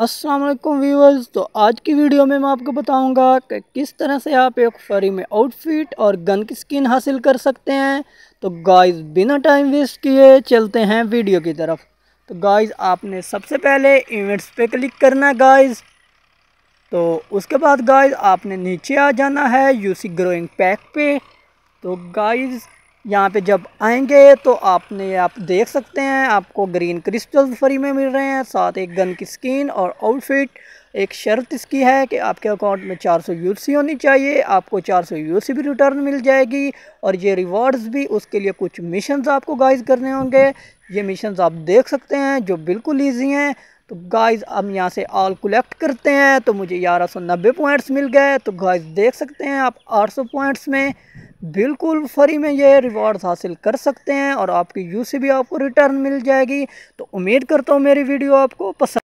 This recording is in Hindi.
अस्सलाम वालेकुम व्यूवर्स तो आज की वीडियो में मैं आपको बताऊंगा कि किस तरह से आप एक फरी में आउटफिट और गन की स्किन हासिल कर सकते हैं तो गाइस बिना टाइम वेस्ट किए चलते हैं वीडियो की तरफ तो गाइस आपने सबसे पहले इवेंट्स पे क्लिक करना है गाइस तो उसके बाद गाइस आपने नीचे आ जाना है यूसी ग्रोइंग पैक पे तो गाइज़ यहाँ पे जब आएंगे तो आपने आप देख सकते हैं आपको ग्रीन क्रिस्टल्स फ्री में मिल रहे हैं साथ एक गन की स्किन और आउटफिट एक शर्त इसकी है कि आपके अकाउंट में 400 यूसी होनी चाहिए आपको 400 यूसी भी रिटर्न मिल जाएगी और ये रिवॉर्ड्स भी उसके लिए कुछ मिशन आपको गाइज करने होंगे ये मिशन आप देख सकते हैं जो बिल्कुल ईजी हैं तो गाइज हम यहाँ से ऑल कलेक्ट करते हैं तो मुझे ग्यारह सौ नब्बे पॉइंट्स मिल गए तो गाइज देख सकते हैं आप आठ सौ पॉइंट्स में बिल्कुल फ्री में ये रिवॉर्ड्स हासिल कर सकते हैं और आपकी यूसी भी आपको रिटर्न मिल जाएगी तो उम्मीद करता हूँ मेरी वीडियो आपको पसंद